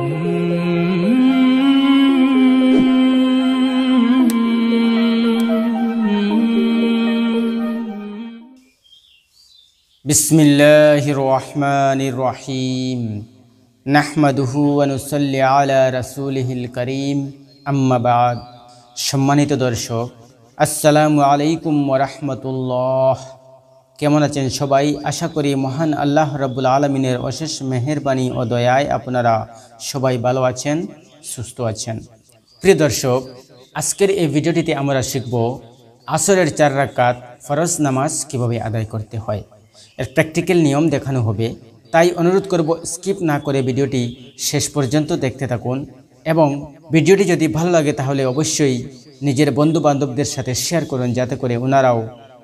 بسم الله الرحمن الرحيم نحمده ونصلي على رسوله الكريم أما بعد شمانيت درشو السلام عليكم ورحمة الله কেমন আছেন সবাই আশা করি মহান আল্লাহ রব্বুল আলমিনের অশেষ মেহরবানি ও দয়ায় আপনারা সবাই ভালো আছেন সুস্থ আছেন প্রিয় দর্শক আজকের এই ভিডিওটিতে আমরা শিখব আসরের চার রাকাত ফরজ নামাজ কিভাবে আদায় করতে হয় এর প্র্যাকটিক্যাল নিয়ম দেখানো হবে তাই অনুরোধ করব স্কিপ না করে ভিডিওটি শেষ পর্যন্ত দেখতে থাকুন এবং ভিডিওটি যদি ভালো লাগে তাহলে অবশ্যই নিজের বন্ধু বান্ধবদের সাথে শেয়ার করুন যাতে করে ওনারাও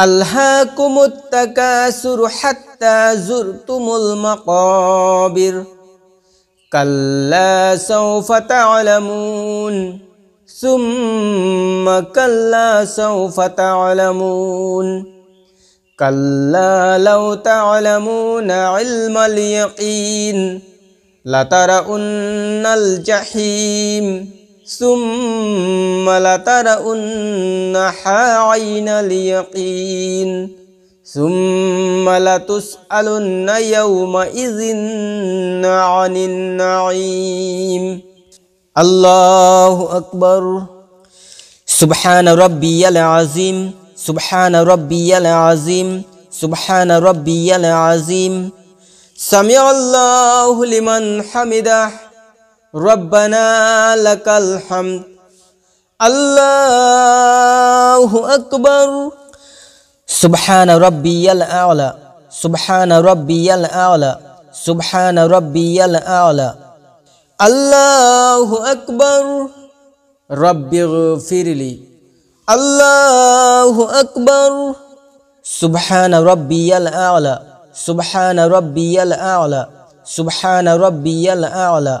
ألهاكم التكاثر حتى زرتم المقابر كلا سوف تعلمون ثم كلا سوف تعلمون كلا لو تعلمون علم اليقين لترؤن الجحيم ثم لترؤن عين اليقين ثم لتسألن يومئذ عن النعيم الله أكبر سبحان ربي العظيم سبحان ربي العظيم سبحان ربي العظيم سمع الله لمن حمده ربنا لك الحمد الله أكبر سبحان ربي الأعلى سبحان ربي الأعلى سبحان ربي الأعلى الله أكبر رب اغفر لي الله أكبر سبحان ربي الأعلى سبحان ربي الأعلى سبحان ربي الأعلى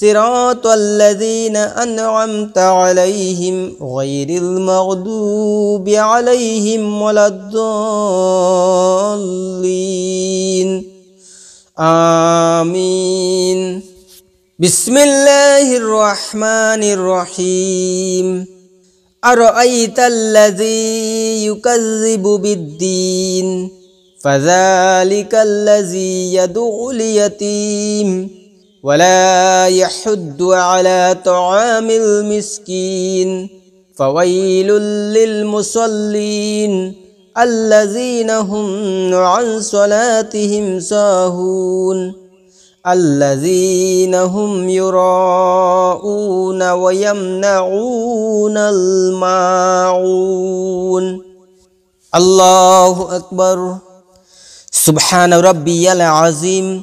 صراط الذين أنعمت عليهم غير المغضوب عليهم ولا الضالين آمين بسم الله الرحمن الرحيم أرأيت الذي يكذب بالدين فذلك الذي يدعو اليتيم ولا يحد على طعام المسكين فويل للمصلين الذين هم عن صلاتهم ساهون الذين هم يراءون ويمنعون الماعون الله أكبر سبحان ربي العظيم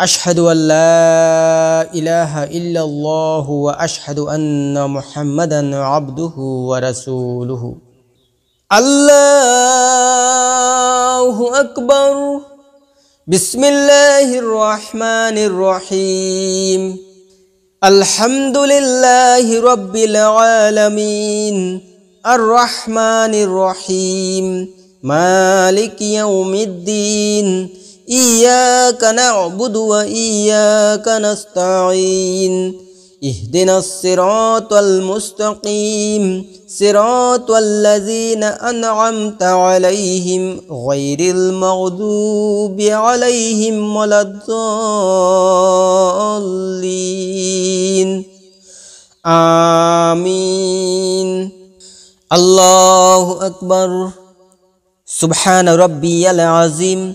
أشهد أن لا إله إلا الله وأشهد أن محمدا عبده ورسوله الله أكبر بسم الله الرحمن الرحيم الحمد لله رب العالمين الرحمن الرحيم مالك يوم الدين إياك نعبد وإياك نستعين اهدنا الصراط المستقيم صراط الذين أنعمت عليهم غير المغضوب عليهم ولا الضالين آمين الله أكبر سبحان ربي العظيم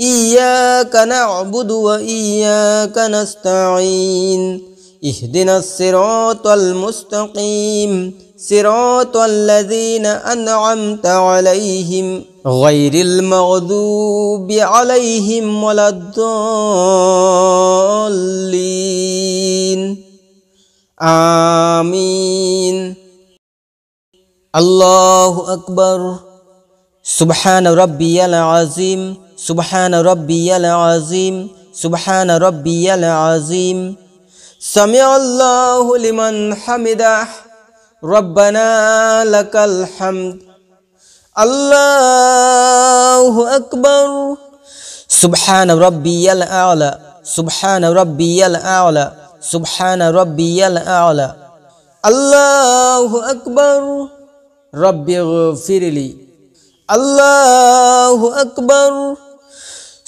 إياك نعبد وإياك نستعين اهدنا الصراط المستقيم صراط الذين أنعمت عليهم غير المغضوب عليهم ولا الضالين آمين الله أكبر سبحان ربي العظيم سبحان ربي العظيم سبحان ربي العظيم سمع الله لمن حمده ربنا لك الحمد الله أكبر سبحان ربي الأعلى سبحان ربي الأعلى سبحان ربي الأعلى الله أكبر ربي اغفر لي الله أكبر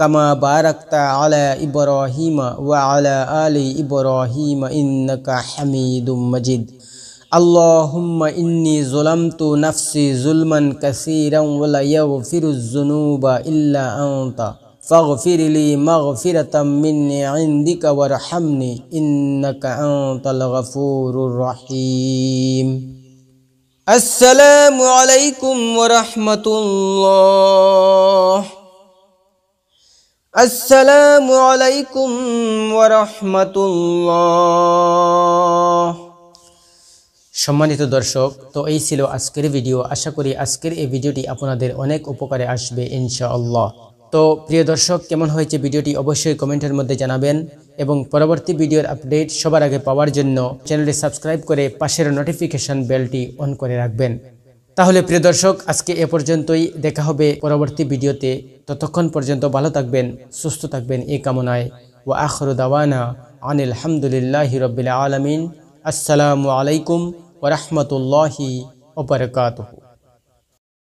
كما باركت على إبراهيم وعلى آل إبراهيم إنك حميد مجيد اللهم إني ظلمت نفسي ظلما كثيرا ولا يغفر الذنوب إلا أنت فاغفر لي مغفرة مني عندك وارحمني إنك أنت الغفور الرحيم السلام عليكم ورحمة الله عليكم আলাইকুম الله সম্মানিত দর্শক তো এই ছিল আজকের ভিডিও আশা করি আজকের এই ভিডিওটি আপনাদের অনেক উপকারে আসবে ইনশাআল্লাহ তো প্রিয় দর্শক কেমন হয়েছে ভিডিওটি অবশ্যই কমেন্টের মধ্যে জানাবেন এবং পরবর্তী ভিডিওর আপডেট সবার আগে পাওয়ার জন্য চ্যানেলটি সাবস্ক্রাইব করে পাশের নোটিফিকেশন বেলটি অন করে রাখবেন তাহলে প্রিয় দর্শক আজকে এ পর্যন্তই দেখা হবে পরবর্তী ভিডিওতে ততক্ষণ পর্যন্ত ভালো থাকবেন সুস্থ থাকবেন এই কামনায় ও আখরু দাওয়ানা আনিল হামদুলিল্লাহ রবিল আলমিন আসসালামু আলাইকুম ওরহমতুল্লাহি ওবরকাতহ